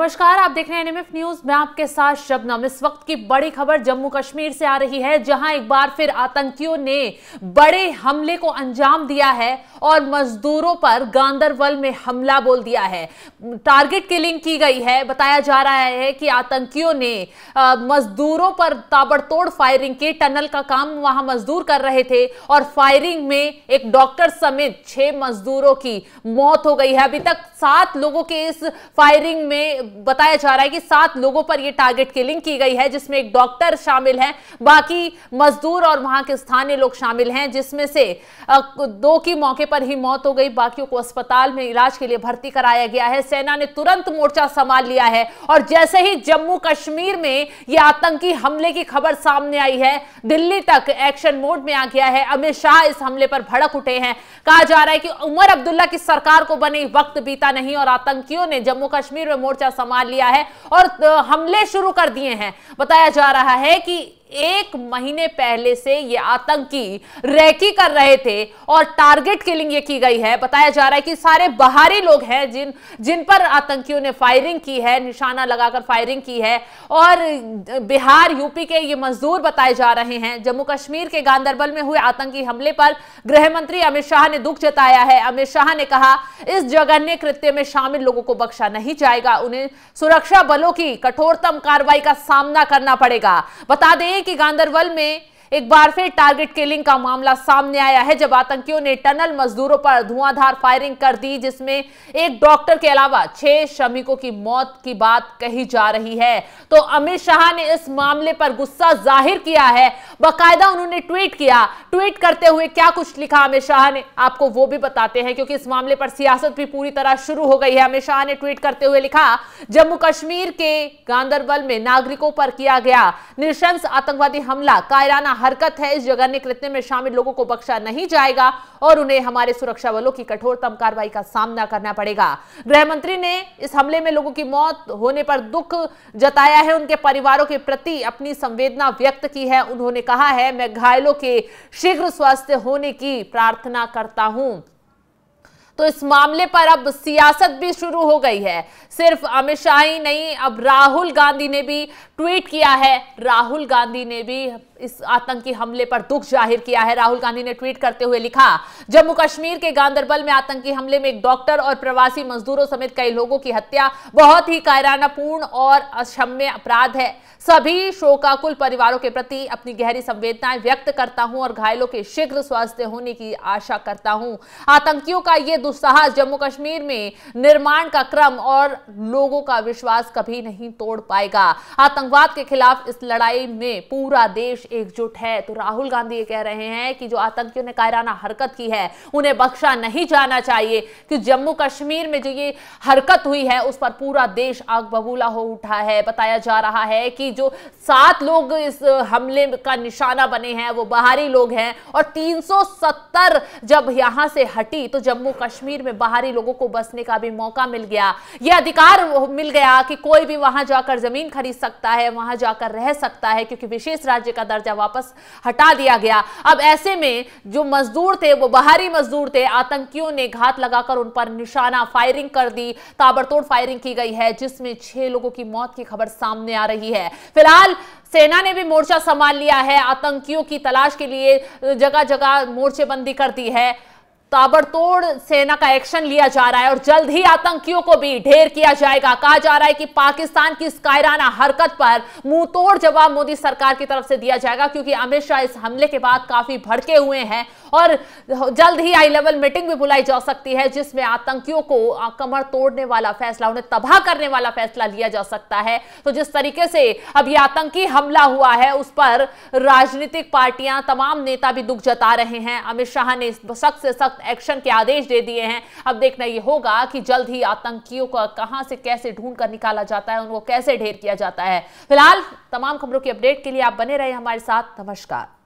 नमस्कार आप देख रहे हैं एनएमएफ न्यूज मैं आपके साथ शबनम इस वक्त की बड़ी खबर जम्मू कश्मीर से आ रही है जहां एक बार फिर आतंकियों ने बड़े हमले को अंजाम दिया है और मजदूरों पर गांधरबल में हमला बोल दिया है टारगेट किलिंग की गई है बताया जा रहा है कि आतंकियों ने मजदूरों पर ताबड़तोड़ फायरिंग की टनल का काम वहां मजदूर कर रहे थे और फायरिंग में एक डॉक्टर समेत छह मजदूरों की मौत हो गई है अभी तक सात लोगों के इस फायरिंग में बताया जा रहा है कि सात लोगों पर यह टारगेट किलिंग की गई है जिसमें एक डॉक्टर शामिल है बाकी मजदूर और वहां के स्थानीय लोग शामिल हैं जिसमें से दो की मौके पर ही मौत हो गई बाकियों को अस्पताल में इलाज के लिए भर्ती कराया गया है सेना ने तुरंत मोर्चा संभाल लिया है और जैसे ही जम्मू कश्मीर में यह आतंकी हमले की खबर सामने आई है दिल्ली तक एक्शन मोड में आ गया है अमित शाह इस हमले पर भड़क उठे हैं कहा जा रहा है कि उमर अब्दुल्ला की सरकार को बने वक्त बीता नहीं और आतंकियों ने जम्मू कश्मीर में मोर्चा संभाल लिया है और हमले शुरू कर दिए हैं बताया जा रहा है कि एक महीने पहले से ये आतंकी रैकी कर रहे थे और टारगेट किलिंग ये की गई है बताया जा रहा है कि सारे बाहरी लोग हैं जिन जिन पर आतंकियों ने फायरिंग की है निशाना लगाकर फायरिंग की है और बिहार यूपी के ये मजदूर बताए जा रहे हैं जम्मू कश्मीर के गांधरबल में हुए आतंकी हमले पर गृह मंत्री अमित शाह ने दुख जताया है अमित शाह ने कहा इस जघन्य कृत्य में शामिल लोगों को बख्शा नहीं जाएगा उन्हें सुरक्षा बलों की कठोरतम कार्रवाई का सामना करना पड़ेगा बता दें हैं कि गांधरबल में एक बार फिर टारगेट किलिंग का मामला सामने आया है जब आतंकियों ने टनल मजदूरों पर धुआंधार फायरिंग कर दी जिसमें एक डॉक्टर के अलावा छह श्रमिकों की मौत की बात कही जा रही है तो अमित शाह ने इस मामले पर गुस्सा जाहिर किया है बाकायदा उन्होंने ट्वीट किया ट्वीट करते हुए क्या कुछ लिखा अमित शाह ने आपको वो भी बताते हैं क्योंकि इस मामले पर सियासत भी पूरी तरह शुरू हो गई है अमित शाह ने ट्वीट करते हुए लिखा जम्मू कश्मीर के गांधरबल में नागरिकों पर किया गया निशंस आतंकवादी हमला कायराना हरकत है इस जघन्य कृत्य में शामिल लोगों को बख्शा नहीं जाएगा और उन्हें हमारे सुरक्षा बलों की कठोरतम कार्रवाई का सामना करना पड़ेगा गृह मंत्री ने इस हमले में लोगों की मौत होने पर दुख जताया है उनके परिवारों के प्रति अपनी संवेदना व्यक्त की है उन्होंने कहा है मैं घायलों के शीघ्र स्वास्थ्य होने की प्रार्थना करता हूं तो इस मामले पर अब सियासत भी शुरू हो गई है सिर्फ अमित शाह ही नहीं अब राहुल गांधी ने भी ट्वीट किया है राहुल गांधी ने भी इस आतंकी हमले पर दुख जाहिर किया है राहुल गांधी ने ट्वीट करते हुए लिखा जम्मू कश्मीर के गांधरबल में आतंकी हमले में एक डॉक्टर और प्रवासी मजदूरों समेत कई लोगों की हत्या बहुत ही कायरानापूर्ण और अक्षम्य अपराध है सभी शोकाकुल परिवारों के प्रति अपनी गहरी संवेदनाएं व्यक्त करता हूं और घायलों के शीघ्र स्वास्थ्य होने की आशा करता हूं आतंकियों का यह दुस्साहस जम्मू कश्मीर में निर्माण का क्रम और लोगों का विश्वास कभी नहीं तोड़ पाएगा आतंकवाद के खिलाफ इस लड़ाई में पूरा देश एकजुट है तो राहुल गांधी ये कह रहे हैं कि जो आतंकियों ने कायराना हरकत की है उन्हें बख्शा नहीं जाना चाहिए कि जम्मू कश्मीर में जो ये हरकत हुई है उस पर पूरा देश आग बबूला हो उठा है बताया जा रहा है कि जो सात लोग इस हमले का निशाना बने हैं वो बाहरी लोग हैं और 370 जब यहां से हटी तो जम्मू कश्मीर कश्मीर में बाहरी लोगों को बसने का भी मौका मिल गया यह अधिकार मिल गया कि कोई भी वहां जाकर जमीन खरीद सकता है वहां जाकर रह सकता है क्योंकि विशेष राज्य का दर्जा वापस हटा दिया गया अब ऐसे में जो मजदूर थे वो बाहरी मजदूर थे आतंकियों ने घात लगाकर उन पर निशाना फायरिंग कर दी ताबड़तोड़ फायरिंग की गई है जिसमें छह लोगों की मौत की खबर सामने आ रही है फिलहाल सेना ने भी मोर्चा संभाल लिया है आतंकियों की तलाश के लिए जगह जगह मोर्चेबंदी कर दी है ताबड़तोड़ सेना का एक्शन लिया जा रहा है और जल्द ही आतंकियों को भी ढेर किया जाएगा कहा जा रहा है कि पाकिस्तान की इस कायराना हरकत पर तोड़ जवाब मोदी सरकार की तरफ से दिया जाएगा क्योंकि अमित शाह इस हमले के बाद काफी भड़के हुए हैं और जल्द ही हाई लेवल मीटिंग भी बुलाई जा सकती है जिसमें आतंकियों को कमर तोड़ने वाला फैसला उन्हें तबाह करने वाला फैसला लिया जा सकता है तो जिस तरीके से अब ये आतंकी हमला हुआ है उस पर राजनीतिक पार्टियां तमाम नेता भी दुख जता रहे हैं अमित शाह ने सख्त से सख्त एक्शन के आदेश दे दिए हैं अब देखना यह होगा कि जल्द ही आतंकियों को कहां से कैसे ढूंढ कर निकाला जाता है उनको कैसे ढेर किया जाता है फिलहाल तमाम खबरों की अपडेट के लिए आप बने रहे हमारे साथ नमस्कार